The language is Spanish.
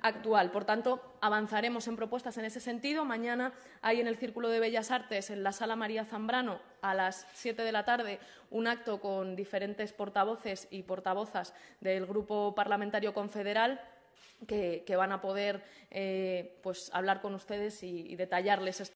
actual. Por tanto, avanzaremos en propuestas en ese sentido. Mañana hay en el Círculo de Bellas Artes, en la Sala María Zambrano, a las siete de la tarde, un acto con diferentes portavoces y portavozas del Grupo Parlamentario Confederal que, van a poder eh, pues, hablar con ustedes y, y detallarles.